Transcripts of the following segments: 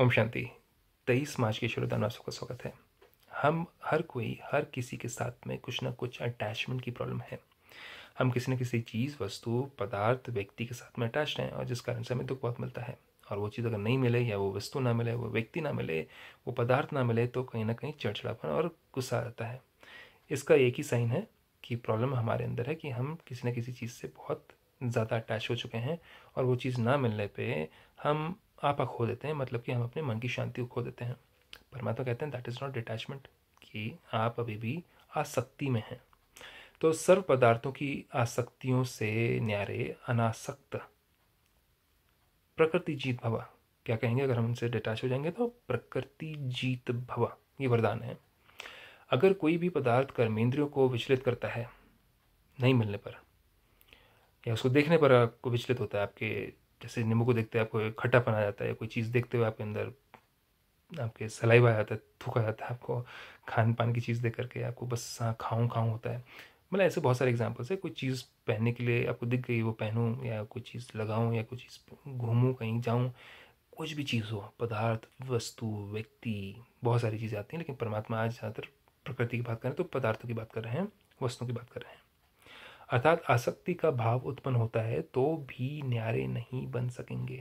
ओम शांति तेईस मार्च के शुरू में आप सबका स्वागत है हम हर कोई हर किसी के साथ में कुछ ना कुछ अटैचमेंट की प्रॉब्लम है हम किसी न किसी चीज़ वस्तु पदार्थ व्यक्ति के साथ में अटैच हैं और जिस कारण से हमें दुख बहुत मिलता है और वो चीज़ अगर नहीं मिले या वो वस्तु ना मिले वो व्यक्ति ना मिले वो पदार्थ ना मिले तो कहीं ना कहीं चढ़चड़ापन और गुस्सा रहता है इसका एक ही साइन है कि प्रॉब्लम हमारे अंदर है कि हम किसी न किसी चीज़ से बहुत ज़्यादा अटैच हो चुके हैं और वो चीज़ ना मिलने पे हम आपा खो देते हैं मतलब कि हम अपने मन की शांति को खो देते हैं परमात्मा कहते हैं दैट इज़ नॉट डिटैचमेंट कि आप अभी भी आसक्ति में हैं तो सर्व पदार्थों की आसक्तियों से न्यारे अनासक्त प्रकृति जीत भवा क्या कहेंगे अगर हम उनसे डिटैच हो जाएंगे तो प्रकृति जीत भवा ये वरदान है अगर कोई भी पदार्थ कर्मेंद्रियों को विचलित करता है नहीं मिलने पर या उसको देखने पर आपको विचलित होता है आपके जैसे नींबू को देखते हुए आपको खट्टापन आ जाता है कोई चीज़ देखते हुए आपके अंदर आपके सलाई आ जाता है थूका जाता है आपको खान पान की चीज़ देख करके आपको बस हाँ खाऊँ खाऊँ होता है मतलब ऐसे बहुत सारे एग्जाम्पल्स है कोई चीज़ पहनने के लिए आपको दिख गई वो पहनूँ या कोई चीज़ लगाऊँ या कोई चीज़ घूमूँ कहीं जाऊँ कुछ भी चीज़ हो पदार्थ वस्तु व्यक्ति बहुत सारी चीज़ें आती हैं लेकिन परमात्मा आज ज़्यादातर प्रकृति की बात करें तो पदार्थों की बात कर रहे हैं वस्तुओं की बात कर रहे हैं अर्थात आसक्ति का भाव उत्पन्न होता है तो भी न्यारे नहीं बन सकेंगे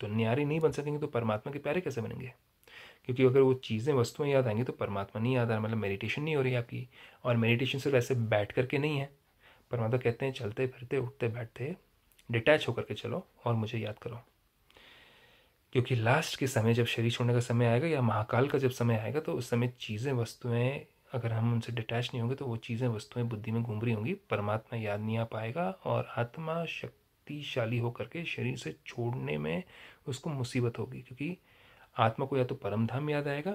तो न्यारे नहीं बन सकेंगे तो परमात्मा के प्यारे कैसे बनेंगे क्योंकि अगर वो चीज़ें वस्तुएं याद आएंगी तो परमात्मा नहीं याद आ रहा मतलब मेडिटेशन नहीं हो रही आपकी और मेडिटेशन सिर्फ ऐसे बैठ करके नहीं है परमात्मा कहते हैं चलते फिरते उठते बैठते डिटैच होकर के चलो और मुझे याद करो क्योंकि लास्ट के समय जब शरीर छोड़ने का समय आएगा या महाकाल का जब समय आएगा तो उस समय चीज़ें वस्तुएं अगर हम उनसे डिटैच नहीं होंगे तो वो चीज़ें वस्तुएं बुद्धि में घूम रही होंगी परमात्मा याद नहीं आ पाएगा और आत्मा शक्तिशाली होकर के शरीर से छोड़ने में उसको मुसीबत होगी क्योंकि आत्मा को या तो परम धाम याद आएगा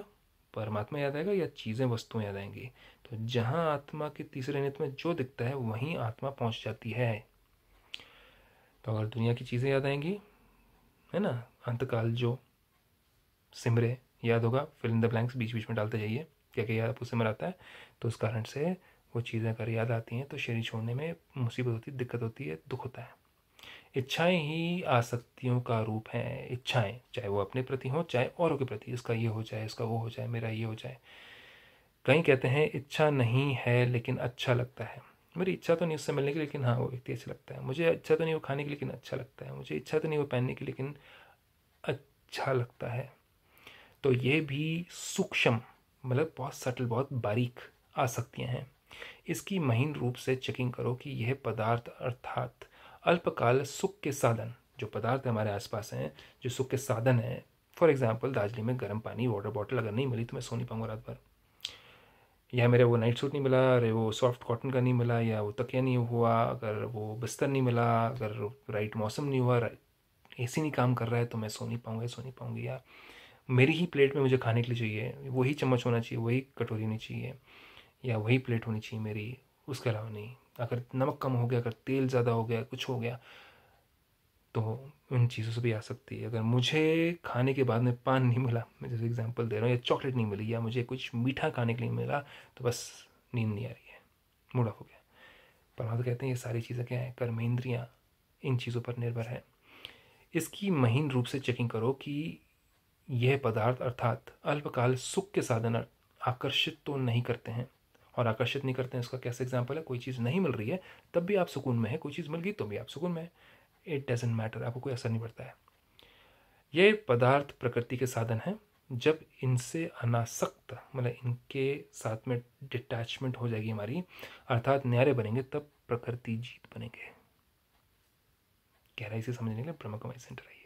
परमात्मा याद आएगा या चीज़ें वस्तुएं याद आएंगी तो जहाँ आत्मा के तीसरे नित्य में जो दिखता है वहीं आत्मा पहुँच जाती है तो अगर दुनिया की चीज़ें याद आएंगी है ना अंतकाल जो सिमरे याद होगा फिल इन द ब्लैंक्स बीच बीच में डालते जाइए क्या क्या याद उससे मराता है तो उस कारण से वो चीज़ें अगर याद आती हैं तो शरीर छोड़ने में मुसीबत होती है दिक्कत होती है दुख होता है इच्छाएं ही आसक्तियों का रूप हैं इच्छाएं चाहे वो अपने प्रति हों चाहे औरों के प्रति इसका ये हो जाए इसका वो हो जाए मेरा ये हो जाए कहीं कहते हैं इच्छा नहीं है लेकिन अच्छा लगता है मेरी इच्छा तो नहीं उससे मिलने की लेकिन हाँ वो व्यक्ति अच्छा लगता है मुझे अच्छा तो नहीं वो खाने की लेकिन अच्छा लगता है मुझे इच्छा तो नहीं वो पहनने की लेकिन अच्छा लगता है तो ये भी सूक्ष्म मतलब बहुत सटल बहुत बारीक आ सकती हैं इसकी महीन रूप से चेकिंग करो कि यह पदार्थ अर्थात अल्पकाल सुख के साधन जो पदार्थ हमारे आसपास हैं जो सुख के साधन हैं फॉर एग्जाम्पल दार्जिलिंग में गर्म पानी वाटर बॉटल अगर नहीं मिली तो मैं सो नहीं पाऊँगा रात भर या मेरे वो नाइट सूट नहीं मिला अरे वो सॉफ्ट कॉटन का नहीं मिला या वो तकिया नहीं हुआ अगर वो बिस्तर नहीं मिला अगर राइट मौसम नहीं हुआ ए नहीं काम कर रहा है तो मैं सो नहीं पाऊँगा सो नहीं पाऊँगी या मेरी ही प्लेट में मुझे खाने के लिए चाहिए वही चम्मच होना चाहिए वही कटोरी होनी चाहिए या वही प्लेट होनी चाहिए मेरी उसके अलावा नहीं अगर नमक कम हो गया अगर तेल ज़्यादा हो गया कुछ हो गया तो उन चीज़ों से भी आ सकती है अगर मुझे खाने के बाद में पान नहीं मिला मैं जैसे एग्जांपल दे रहा हूँ या चॉकलेट नहीं मिली या मुझे कुछ मीठा खाने के लिए मिला तो बस नींद नहीं आ रही है मूड ऑफ हो गया परमात्मा तो कहते हैं ये सारी चीज़ें क्या हैं कर्मेंद्रियाँ इन चीज़ों पर निर्भर है इसकी महीन रूप से चेकिंग करो कि यह पदार्थ अर्थात अल्पकाल सुख के साधन आकर्षित तो नहीं करते हैं और आकर्षित नहीं करते हैं इसका कैसे एग्जाम्पल है कोई चीज़ नहीं मिल रही है तब भी आप सुकून में है कोई चीज़ मिल गई तो भी आप सुकून में है इट डजेंट मैटर आपको कोई असर नहीं पड़ता है ये पदार्थ प्रकृति के साधन हैं जब इनसे अनासक्त मतलब इनके साथ में डिटैचमेंट हो जाएगी हमारी अर्थात न्यारे बनेंगे तब प्रकृति जीत बनेंगे गहराई से समझने के लिए ब्रह्म कुमारी सेंटर आइए